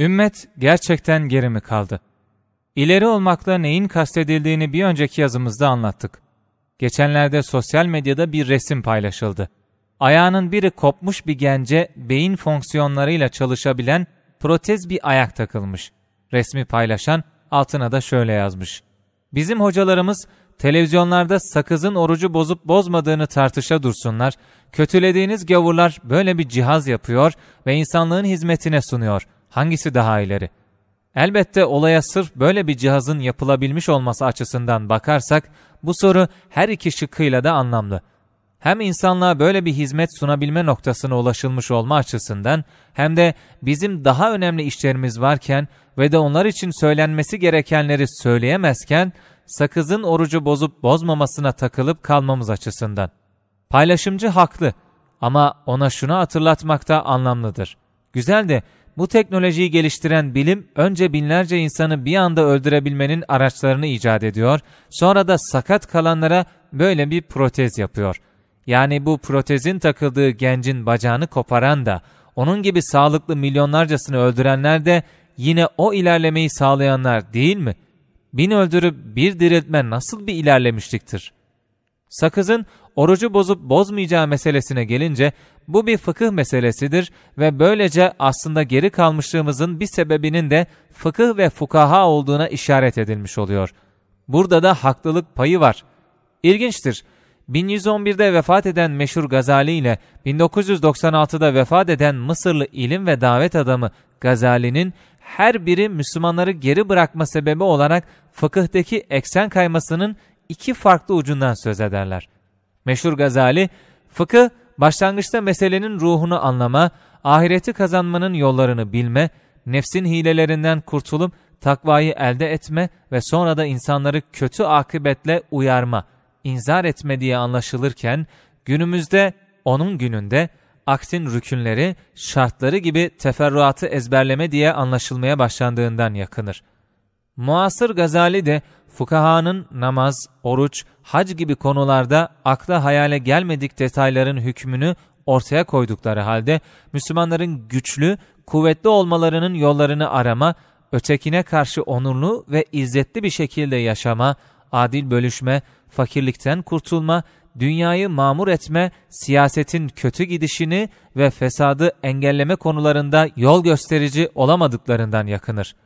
Ümmet gerçekten geri mi kaldı? İleri olmakla neyin kastedildiğini bir önceki yazımızda anlattık. Geçenlerde sosyal medyada bir resim paylaşıldı. Ayağının biri kopmuş bir gence beyin fonksiyonlarıyla çalışabilen protez bir ayak takılmış. Resmi paylaşan altına da şöyle yazmış. Bizim hocalarımız televizyonlarda sakızın orucu bozup bozmadığını tartışa dursunlar, kötülediğiniz gavurlar böyle bir cihaz yapıyor ve insanlığın hizmetine sunuyor hangisi daha ileri? Elbette olaya sırf böyle bir cihazın yapılabilmiş olması açısından bakarsak bu soru her iki şıkkıyla da anlamlı. Hem insanlığa böyle bir hizmet sunabilme noktasına ulaşılmış olma açısından hem de bizim daha önemli işlerimiz varken ve de onlar için söylenmesi gerekenleri söyleyemezken sakızın orucu bozup bozmamasına takılıp kalmamız açısından. Paylaşımcı haklı ama ona şunu hatırlatmakta anlamlıdır. Güzel de bu teknolojiyi geliştiren bilim önce binlerce insanı bir anda öldürebilmenin araçlarını icat ediyor, sonra da sakat kalanlara böyle bir protez yapıyor. Yani bu protezin takıldığı gencin bacağını koparan da, onun gibi sağlıklı milyonlarcasını öldürenler de yine o ilerlemeyi sağlayanlar değil mi? Bin öldürüp bir diriltme nasıl bir ilerlemişliktir? Sakızın orucu bozup bozmayacağı meselesine gelince bu bir fıkıh meselesidir ve böylece aslında geri kalmışlığımızın bir sebebinin de fıkıh ve fukaha olduğuna işaret edilmiş oluyor. Burada da haklılık payı var. İlginçtir. 1111'de vefat eden meşhur Gazali ile 1996'da vefat eden Mısırlı ilim ve davet adamı Gazali'nin her biri Müslümanları geri bırakma sebebi olarak fıkıhtaki eksen kaymasının iki farklı ucundan söz ederler. Meşhur Gazali, fıkı başlangıçta meselenin ruhunu anlama, ahireti kazanmanın yollarını bilme, nefsin hilelerinden kurtulup takvayı elde etme ve sonra da insanları kötü akıbetle uyarma, inzar etme diye anlaşılırken, günümüzde onun gününde aktin rükünleri, şartları gibi teferruatı ezberleme diye anlaşılmaya başlandığından yakınır.'' Muasır Gazali de fukahanın namaz, oruç, hac gibi konularda akla hayale gelmedik detayların hükmünü ortaya koydukları halde Müslümanların güçlü, kuvvetli olmalarının yollarını arama, ötekine karşı onurlu ve izzetli bir şekilde yaşama, adil bölüşme, fakirlikten kurtulma, dünyayı mamur etme, siyasetin kötü gidişini ve fesadı engelleme konularında yol gösterici olamadıklarından yakınır.''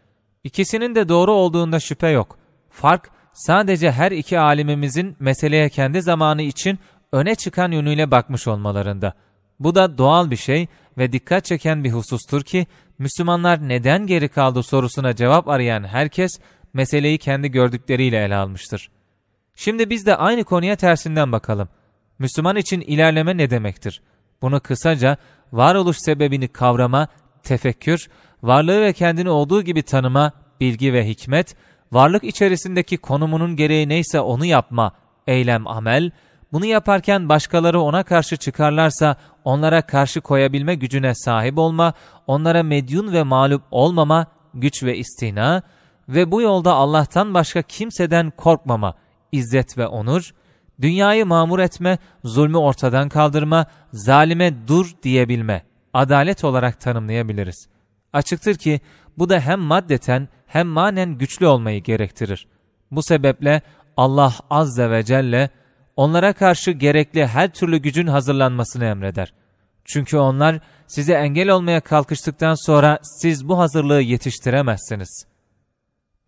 İkisinin de doğru olduğunda şüphe yok. Fark sadece her iki alimimizin meseleye kendi zamanı için öne çıkan yönüyle bakmış olmalarında. Bu da doğal bir şey ve dikkat çeken bir husustur ki Müslümanlar neden geri kaldı sorusuna cevap arayan herkes meseleyi kendi gördükleriyle ele almıştır. Şimdi biz de aynı konuya tersinden bakalım. Müslüman için ilerleme ne demektir? Bunu kısaca varoluş sebebini kavrama tefekkür, varlığı ve kendini olduğu gibi tanıma, bilgi ve hikmet, varlık içerisindeki konumunun gereği neyse onu yapma, eylem, amel, bunu yaparken başkaları ona karşı çıkarlarsa onlara karşı koyabilme gücüne sahip olma, onlara medyun ve mağlup olmama, güç ve istina ve bu yolda Allah'tan başka kimseden korkmama, izzet ve onur, dünyayı mamur etme, zulmü ortadan kaldırma, zalime dur diyebilme.'' adalet olarak tanımlayabiliriz. Açıktır ki bu da hem maddeten hem manen güçlü olmayı gerektirir. Bu sebeple Allah azze ve celle onlara karşı gerekli her türlü gücün hazırlanmasını emreder. Çünkü onlar size engel olmaya kalkıştıktan sonra siz bu hazırlığı yetiştiremezsiniz.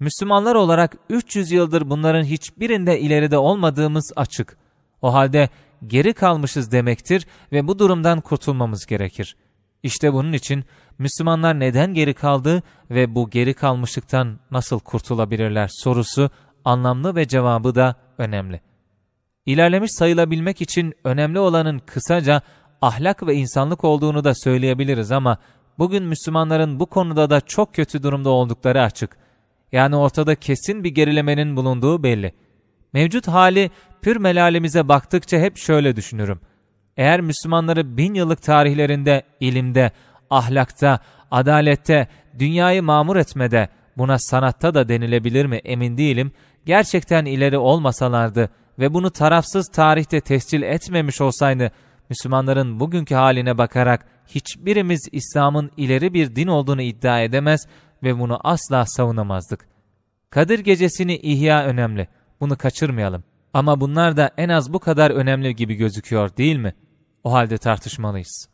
Müslümanlar olarak 300 yıldır bunların hiçbirinde ileride olmadığımız açık. O halde geri kalmışız demektir ve bu durumdan kurtulmamız gerekir.'' İşte bunun için Müslümanlar neden geri kaldı ve bu geri kalmışlıktan nasıl kurtulabilirler sorusu anlamlı ve cevabı da önemli. İlerlemiş sayılabilmek için önemli olanın kısaca ahlak ve insanlık olduğunu da söyleyebiliriz ama bugün Müslümanların bu konuda da çok kötü durumda oldukları açık. Yani ortada kesin bir gerilemenin bulunduğu belli. Mevcut hali pür melalimize baktıkça hep şöyle düşünürüm.'' Eğer Müslümanları bin yıllık tarihlerinde ilimde, ahlakta, adalette, dünyayı mamur etmede, buna sanatta da denilebilir mi emin değilim, gerçekten ileri olmasalardı ve bunu tarafsız tarihte tescil etmemiş olsaydı, Müslümanların bugünkü haline bakarak hiçbirimiz İslam'ın ileri bir din olduğunu iddia edemez ve bunu asla savunamazdık. Kadir gecesini ihya önemli. Bunu kaçırmayalım. Ama bunlar da en az bu kadar önemli gibi gözüküyor değil mi? O halde tartışmalıyız.